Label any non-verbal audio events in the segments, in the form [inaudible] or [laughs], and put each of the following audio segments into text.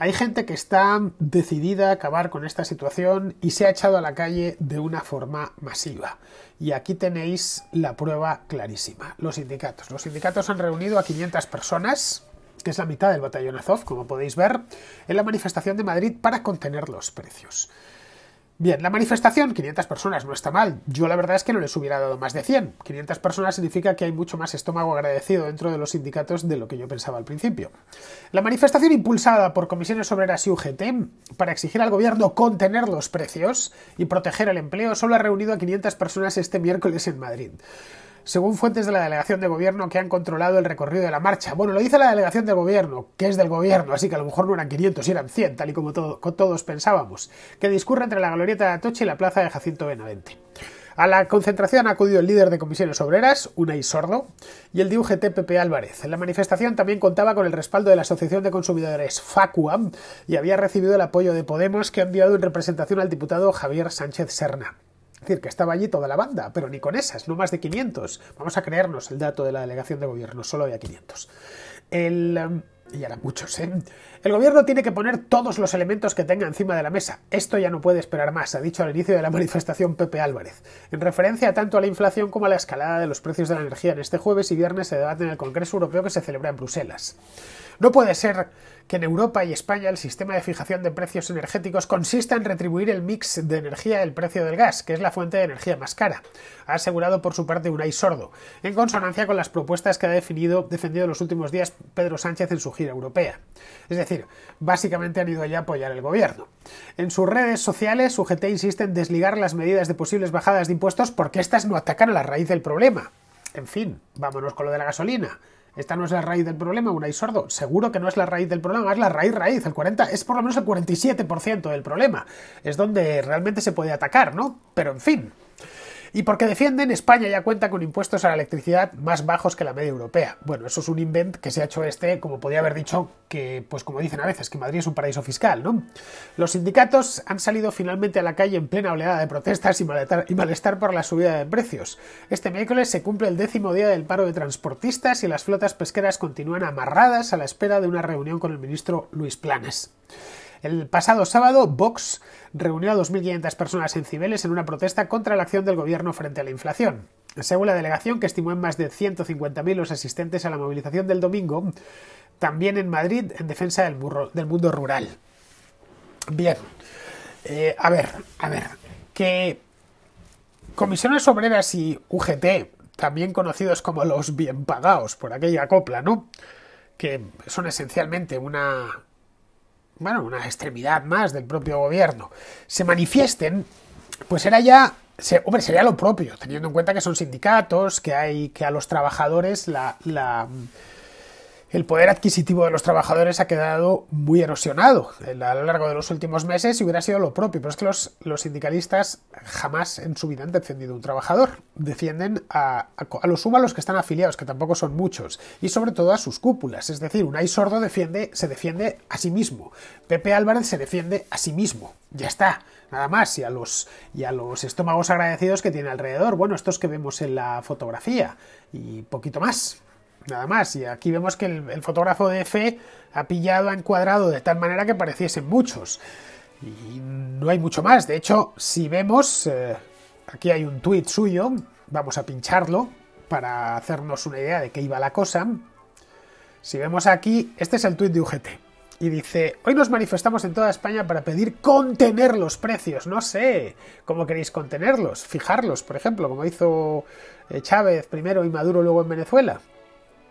Hay gente que está decidida a acabar con esta situación y se ha echado a la calle de una forma masiva. Y aquí tenéis la prueba clarísima, los sindicatos. Los sindicatos han reunido a 500 personas, que es la mitad del batallón Azov, como podéis ver, en la manifestación de Madrid para contener los precios. Bien, la manifestación, 500 personas, no está mal. Yo la verdad es que no les hubiera dado más de 100. 500 personas significa que hay mucho más estómago agradecido dentro de los sindicatos de lo que yo pensaba al principio. La manifestación impulsada por comisiones obreras y UGT para exigir al gobierno contener los precios y proteger el empleo solo ha reunido a 500 personas este miércoles en Madrid según fuentes de la delegación de gobierno que han controlado el recorrido de la marcha. Bueno, lo dice la delegación de gobierno, que es del gobierno, así que a lo mejor no eran 500, eran 100, tal y como todos pensábamos, que discurre entre la Galería de Atocha y la plaza de Jacinto Benavente. A la concentración ha acudido el líder de comisiones obreras, Unai Sordo, y el de UGT Pepe Álvarez. La manifestación también contaba con el respaldo de la Asociación de Consumidores FACUAM y había recibido el apoyo de Podemos, que ha enviado en representación al diputado Javier Sánchez Serna. Es decir, que estaba allí toda la banda, pero ni con esas, no más de 500. Vamos a creernos el dato de la delegación de gobierno, solo había 500. El, em, y ahora muchos, ¿eh? El gobierno tiene que poner todos los elementos que tenga encima de la mesa. Esto ya no puede esperar más, ha dicho al inicio de la [laughs] manifestación Pepe Álvarez. En referencia tanto a la inflación como a la escalada de los precios de la energía en este jueves y viernes se debate en el Congreso Europeo que se celebra en Bruselas. No puede ser que en Europa y España el sistema de fijación de precios energéticos consiste en retribuir el mix de energía del precio del gas, que es la fuente de energía más cara, ha asegurado por su parte Unai Sordo, en consonancia con las propuestas que ha definido, defendido en los últimos días Pedro Sánchez en su gira europea. Es decir, básicamente han ido allá a apoyar el gobierno. En sus redes sociales, UGT insiste en desligar las medidas de posibles bajadas de impuestos porque estas no atacan a la raíz del problema. En fin, vámonos con lo de la gasolina esta no es la raíz del problema, y Sordo, seguro que no es la raíz del problema, es la raíz raíz, el 40, es por lo menos el 47% del problema, es donde realmente se puede atacar, ¿no? Pero en fin, y porque defienden, España ya cuenta con impuestos a la electricidad más bajos que la media europea. Bueno, eso es un invent que se ha hecho este, como podía haber dicho, que, pues como dicen a veces, que Madrid es un paraíso fiscal, ¿no? Los sindicatos han salido finalmente a la calle en plena oleada de protestas y malestar, por la subida de precios. Este miércoles se cumple el décimo día del paro de transportistas y las flotas pesqueras continúan amarradas a la espera de una reunión con el ministro Luis Planes. El pasado sábado, Vox reunió a 2.500 personas en Cibeles en una protesta contra la acción del gobierno frente a la inflación. Según la delegación, que estimó en más de 150.000 los asistentes a la movilización del domingo, también en Madrid, en defensa del, mundo rural. Bien, eh, a ver, a ver, que Comisiones Obreras y UGT, también conocidos como los bien pagados por aquella copla, ¿no? Que son esencialmente una bueno, una extremidad más del propio gobierno, se manifiesten, pues era ya se, hombre, sería lo propio, teniendo en cuenta que son sindicatos, que hay que a los trabajadores la el poder adquisitivo de los trabajadores ha quedado muy erosionado eh, a lo largo de los últimos meses y hubiera sido lo propio, pero es que los, sindicalistas jamás en su vida han defendido a un trabajador. Defienden a, los suma que están afiliados, que tampoco son muchos, y sobre todo a sus cúpulas. Es decir, un ay Sordo defiende, se defiende a sí mismo. Pepe Álvarez se defiende a sí mismo. Ya está nada más, y a los, y a los estómagos agradecidos que tiene alrededor. Bueno, estos que vemos en la fotografía, y poquito más nada más. Y aquí vemos que el, fotógrafo de FE ha pillado, ha encuadrado de tal manera que pareciesen muchos. Y no hay mucho más. De hecho, si vemos, eh, aquí hay un tuit suyo, vamos a pincharlo para hacernos una idea de qué iba la cosa. Si vemos aquí, este es el tuit de UGT. Y dice, hoy nos manifestamos en toda España para pedir contener los precios. No sé cómo queréis contenerlos, fijarlos, por ejemplo, como hizo eh, Chávez primero y Maduro luego en Venezuela.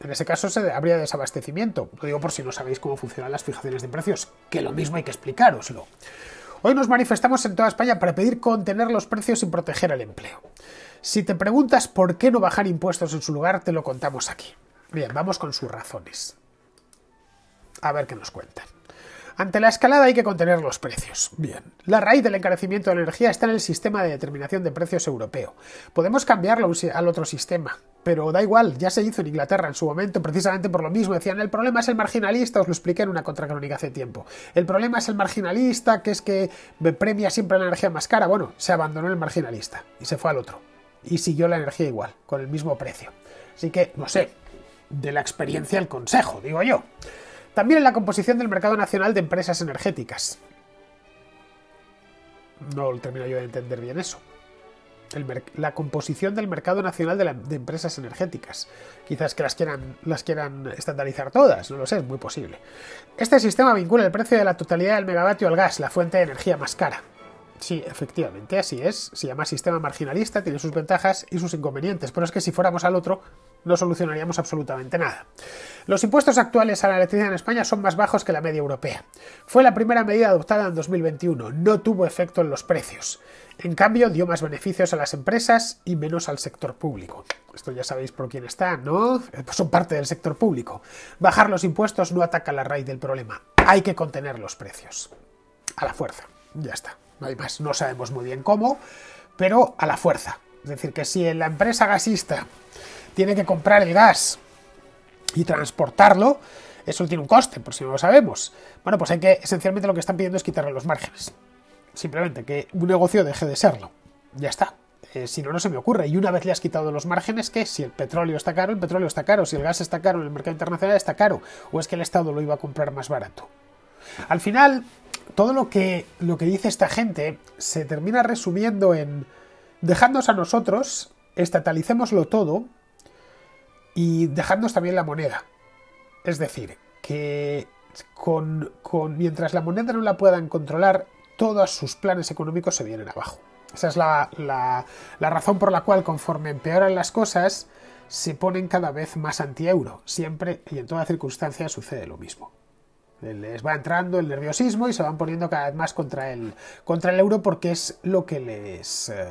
En ese caso se habría desabastecimiento. Lo digo por si no sabéis cómo funcionan las fijaciones de precios, que lo mismo hay que explicaroslo. Hoy nos manifestamos en toda España para pedir contener los precios y proteger el empleo. Si te preguntas por qué no bajar impuestos en su lugar, te lo contamos aquí. Bien, vamos con sus razones. A ver qué nos cuentan. Ante la escalada hay que contener los precios. Bien. La raíz del encarecimiento de la energía está en el sistema de determinación de precios europeo. Podemos cambiarlo al otro sistema, pero da igual, ya se hizo en Inglaterra en su momento, precisamente por lo mismo. Decían, el problema es el marginalista, os lo expliqué en una contracrónica hace tiempo. El problema es el marginalista, que es que premia siempre la energía más cara. Bueno, se abandonó el marginalista y se fue al otro. Y siguió la energía igual, con el mismo precio. Así que, no sé, de la experiencia el consejo, digo yo. También en la composición del mercado nacional de empresas energéticas. No termino yo de entender bien eso. la composición del mercado nacional de, empresas energéticas. Quizás que las quieran, las quieran estandarizar todas, no lo sé, es muy posible. Este sistema vincula el precio de la totalidad del megavatio al gas, la fuente de energía más cara. Sí, efectivamente, así es. Se llama sistema marginalista, tiene sus ventajas y sus inconvenientes, pero es que si fuéramos al otro, no solucionaríamos absolutamente nada. Los impuestos actuales a la electricidad en España son más bajos que la media europea. Fue la primera medida adoptada en 2021, no tuvo efecto en los precios. En cambio, dio más beneficios a las empresas y menos al sector público. Esto ya sabéis por quién está, ¿no? Pues son parte del sector público. Bajar los impuestos no ataca la raíz del problema. Hay que contener los precios. A la fuerza. Ya está. No hay más. No sabemos muy bien cómo, pero a la fuerza. Es decir, que si en la empresa gasista tiene que comprar el gas y transportarlo, eso tiene un coste, por si no lo sabemos. Bueno, pues hay que, esencialmente lo que están pidiendo es quitarle los márgenes. Simplemente que un negocio deje de serlo. Ya está. Eh, si no, no se me ocurre. Y una vez le has quitado los márgenes, que si el petróleo está caro, el petróleo está caro. Si el gas está caro, el mercado internacional está caro. O es que el Estado lo iba a comprar más barato. Al final, todo lo que, lo que dice esta gente se termina resumiendo en dejándonos a nosotros, estatalicémoslo todo y dejadnos también la moneda. Es decir, que con, mientras la moneda no la puedan controlar, todos sus planes económicos se vienen abajo. Esa es la, razón por la cual conforme empeoran las cosas, se ponen cada vez más anti-euro. Siempre y en toda circunstancia sucede lo mismo. Les va entrando el nerviosismo y se van poniendo cada vez más contra el, contra el euro porque es lo que les... Eh,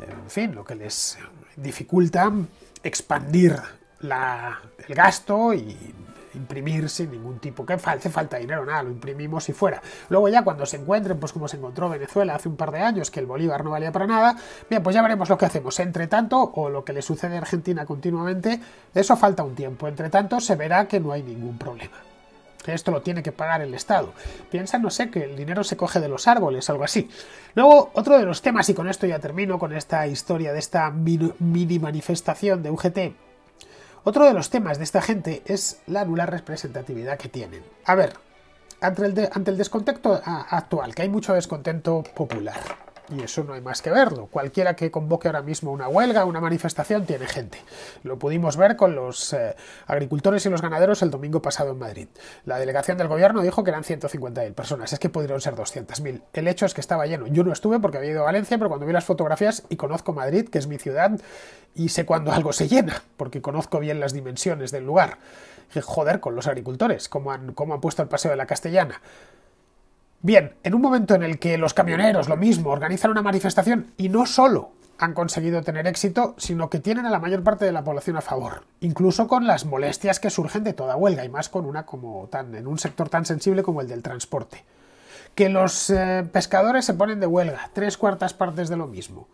en fin, lo que les dificulta expandir la, el gasto y imprimir sin ningún tipo que hace falta dinero, nada, lo imprimimos y fuera. Luego ya cuando se encuentren, pues como se encontró Venezuela hace un par de años, que el bolívar no valía para nada, bien, pues ya veremos lo que hacemos. Entre tanto, o lo que le sucede a Argentina continuamente, eso falta un tiempo. Entre tanto, se verá que no hay ningún problema. Esto lo tiene que pagar el Estado. Piensa, no sé, que el dinero se coge de los árboles, algo así. Luego, otro de los temas, y con esto ya termino con esta historia de esta mini manifestación de UGT. Otro de los temas de esta gente es la nula representatividad que tienen. A ver, ante el, ante el descontento ah, actual, que hay mucho descontento popular, y eso no hay más que verlo. Cualquiera que convoque ahora mismo una huelga, una manifestación, tiene gente. Lo pudimos ver con los eh, agricultores y los ganaderos el domingo pasado en Madrid. La delegación del gobierno dijo que eran 150.000 personas. Es que pudieron ser 200.000. El hecho es que estaba lleno. Yo no estuve porque había ido a Valencia, pero cuando vi las fotografías y conozco Madrid, que es mi ciudad, y sé cuando algo se llena, porque conozco bien las dimensiones del lugar. Joder, con los agricultores, cómo han, cómo han puesto el paseo de la Castellana. Bien, en un momento en el que los camioneros, lo mismo, organizan una manifestación y no solo han conseguido tener éxito, sino que tienen a la mayor parte de la población a favor, incluso con las molestias que surgen de toda huelga y más con una como tan en un sector tan sensible como el del transporte. Que los eh, pescadores se ponen de huelga, tres cuartas partes de lo mismo.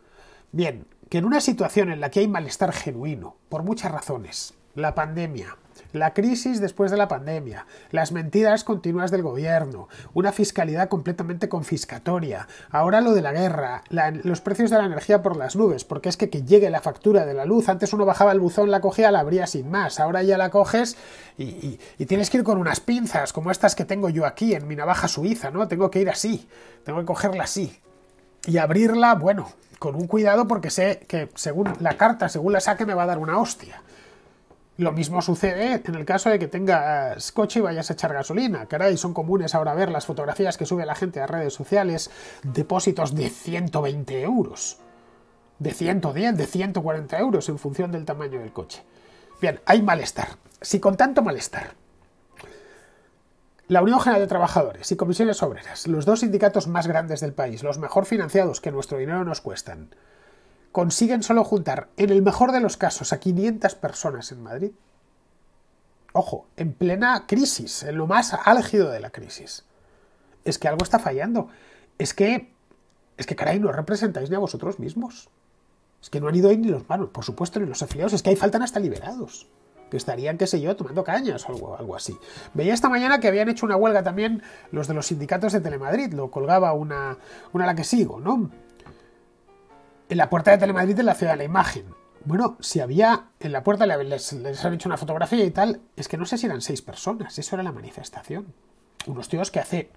Bien, que en una situación en la que hay malestar genuino, por muchas razones, la pandemia, la crisis después de la pandemia, las mentiras continuas del gobierno, una fiscalidad completamente confiscatoria, ahora lo de la guerra, los precios de la energía por las nubes, porque es que que llegue la factura de la luz, antes uno bajaba el buzón, la cogía, la abría sin más, ahora ya la coges y, y tienes que ir con unas pinzas como estas que tengo yo aquí en mi navaja suiza, ¿no? Tengo que ir así, tengo que cogerla así. Y abrirla, bueno, con un cuidado porque sé que según la carta, según la saque, me va a dar una hostia. Lo mismo sucede en el caso de que tengas coche y vayas a echar gasolina. Caray, son comunes ahora ver las fotografías que sube la gente a redes sociales, depósitos de 120 euros, de 110, de 140 euros en función del tamaño del coche. Bien, hay malestar. Si con tanto malestar la Unión General de Trabajadores y Comisiones Obreras, los dos sindicatos más grandes del país, los mejor financiados que nuestro dinero nos cuestan, consiguen solo juntar, en el mejor de los casos, a 500 personas en Madrid. Ojo, en plena crisis, en lo más álgido de la crisis. Es que algo está fallando. Es que, es que caray, no representáis ni a vosotros mismos. Es que no han ido ahí ni los malos, por supuesto, ni los afiliados. Es que ahí faltan hasta liberados que estarían, qué sé yo, tomando cañas o algo, algo, así. Veía esta mañana que habían hecho una huelga también los de los sindicatos de Telemadrid, lo colgaba una, una a la que sigo, ¿no? en la puerta de Telemadrid en la ciudad de la imagen. Bueno, si había en la puerta, les, han hecho una fotografía y tal, es que no sé si eran seis personas, eso era la manifestación. Unos tíos que hace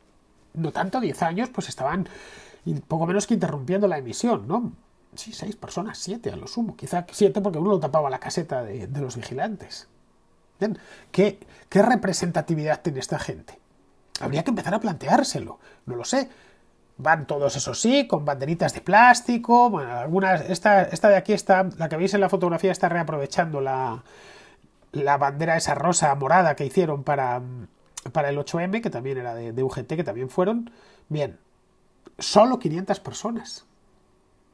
no tanto, diez años, pues estaban poco menos que interrumpiendo la emisión, ¿no? Sí, seis personas, siete a lo sumo, quizá siete porque uno lo tapaba la caseta de, los vigilantes. ¿qué, ¿Qué representatividad tiene esta gente? Habría que empezar a planteárselo, no lo sé, Van todos, eso sí, con banderitas de plástico. Bueno, algunas. Esta, esta de aquí está. La que veis en la fotografía está reaprovechando la, la bandera esa rosa morada que hicieron para, para el 8M, que también era de, UGT, que también fueron. Bien. Solo 500 personas.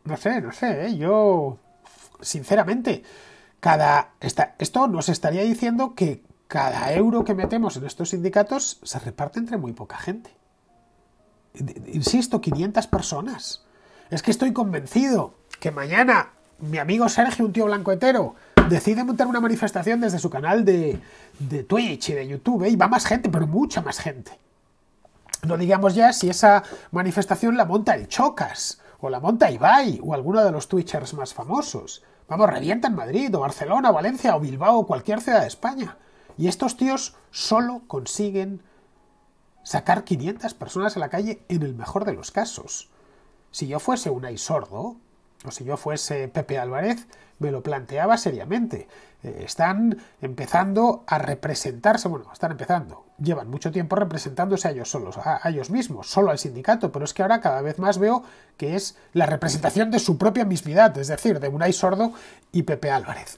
No sé, no sé, ¿eh? yo. Sinceramente, cada. Esta, esto nos estaría diciendo que cada euro que metemos en estos sindicatos se reparte entre muy poca gente insisto, 500 personas. Es que estoy convencido que mañana mi amigo Sergio, un tío blanco hetero, decide montar una manifestación desde su canal de, de Twitch y de YouTube, ¿eh? y va más gente, pero mucha más gente. No digamos ya si esa manifestación la monta el Chocas, o la monta Ibai, o alguno de los Twitchers más famosos. Vamos, en Madrid, o Barcelona, o Valencia, o Bilbao, o cualquier ciudad de España. Y estos tíos solo consiguen sacar 500 personas a la calle en el mejor de los casos. Si yo fuese un ay Sordo, o si yo fuese Pepe Álvarez, me lo planteaba seriamente. Eh, están empezando a representarse, bueno, están empezando, llevan mucho tiempo representándose a ellos solos, a, ellos mismos, solo al sindicato, pero es que ahora cada vez más veo que es la representación de su propia mismidad, es decir, de un ay Sordo y Pepe Álvarez.